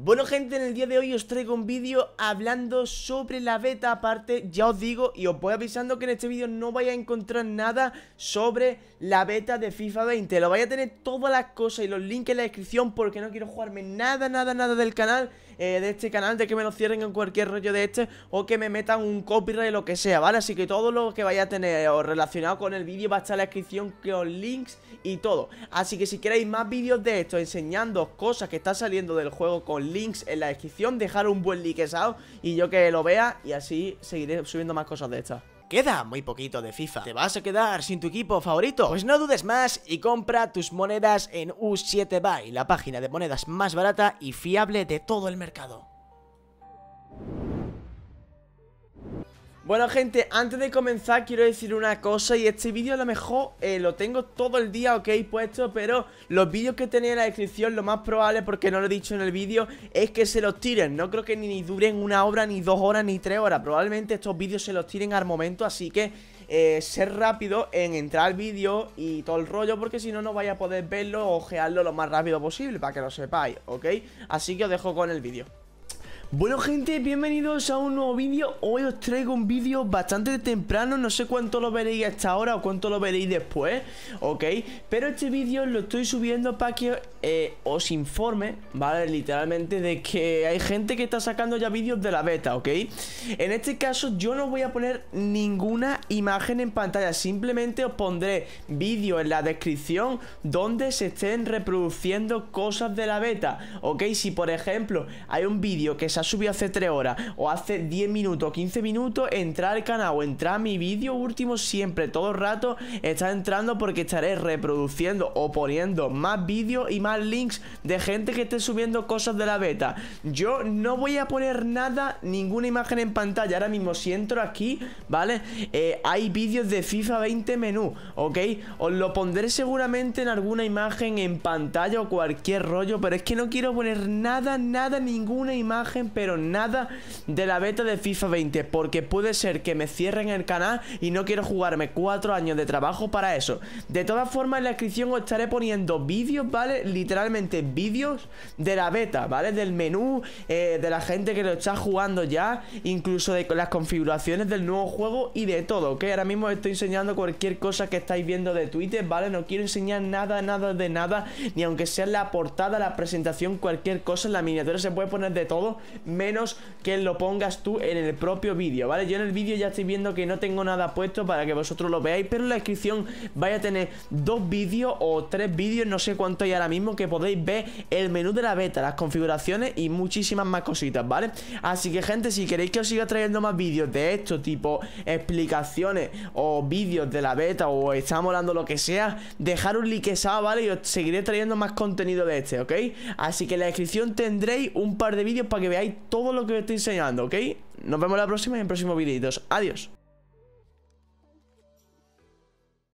Bueno gente, en el día de hoy os traigo un vídeo hablando sobre la beta aparte, ya os digo y os voy avisando que en este vídeo no vais a encontrar nada sobre la beta de FIFA 20 Lo vais a tener todas las cosas y los links en la descripción porque no quiero jugarme nada, nada, nada del canal, eh, de este canal, de que me lo cierren en cualquier rollo de este o que me metan un copyright o lo que sea, ¿vale? Así que todo lo que vaya a tener relacionado con el vídeo va a estar en la descripción con links y todo Así que si queréis más vídeos de esto enseñando cosas que está saliendo del juego con links en la descripción, dejar un buen out y yo que lo vea y así seguiré subiendo más cosas de estas. Queda muy poquito de FIFA. ¿Te vas a quedar sin tu equipo favorito? Pues no dudes más y compra tus monedas en U7Buy, la página de monedas más barata y fiable de todo el mercado. Bueno gente, antes de comenzar quiero decir una cosa y este vídeo a lo mejor eh, lo tengo todo el día, ok, puesto Pero los vídeos que tenía en la descripción lo más probable, porque no lo he dicho en el vídeo, es que se los tiren No creo que ni duren una hora, ni dos horas, ni tres horas Probablemente estos vídeos se los tiren al momento, así que... Eh, ser rápido en entrar al vídeo y todo el rollo Porque si no, no vais a poder verlo o ojearlo lo más rápido posible Para que lo sepáis, ¿ok? Así que os dejo con el vídeo bueno gente, bienvenidos a un nuevo vídeo Hoy os traigo un vídeo bastante temprano No sé cuánto lo veréis hasta ahora o cuánto lo veréis después Ok, pero este vídeo lo estoy subiendo para que eh, os informe Vale, literalmente de que hay gente que está sacando ya vídeos de la beta, ok En este caso yo no voy a poner ninguna imagen en pantalla Simplemente os pondré vídeo en la descripción Donde se estén reproduciendo cosas de la beta Ok, si por ejemplo hay un vídeo que se ha subido hace 3 horas o hace 10 minutos o 15 minutos, entrar al canal o entrar a mi vídeo último siempre, todo el rato está entrando porque estaré reproduciendo o poniendo más vídeos y más links de gente que esté subiendo cosas de la beta. Yo no voy a poner nada, ninguna imagen en pantalla. Ahora mismo si entro aquí, ¿vale? Eh, hay vídeos de FIFA 20 menú, ¿ok? Os lo pondré seguramente en alguna imagen en pantalla o cualquier rollo, pero es que no quiero poner nada, nada, ninguna imagen pero nada de la beta de FIFA 20 Porque puede ser que me cierren el canal y no quiero jugarme cuatro años de trabajo para eso De todas formas en la descripción os estaré poniendo vídeos, ¿vale? Literalmente vídeos de la beta, ¿vale? Del menú, eh, de la gente que lo está jugando ya Incluso de las configuraciones del nuevo juego y de todo, Que Ahora mismo estoy enseñando cualquier cosa que estáis viendo de Twitter, ¿vale? No quiero enseñar nada, nada de nada Ni aunque sea la portada, la presentación, cualquier cosa En la miniatura se puede poner de todo menos que lo pongas tú en el propio vídeo, ¿vale? Yo en el vídeo ya estoy viendo que no tengo nada puesto para que vosotros lo veáis, pero en la descripción vais a tener dos vídeos o tres vídeos, no sé cuánto hay ahora mismo, que podéis ver el menú de la beta, las configuraciones y muchísimas más cositas, ¿vale? Así que gente, si queréis que os siga trayendo más vídeos de esto, tipo explicaciones o vídeos de la beta o estamos hablando lo que sea, dejar un esa, ¿vale? Y os seguiré trayendo más contenido de este, ¿ok? Así que en la descripción tendréis un par de vídeos para que veáis todo lo que os estoy enseñando, ¿ok? Nos vemos la próxima y en próximos videitos. Adiós.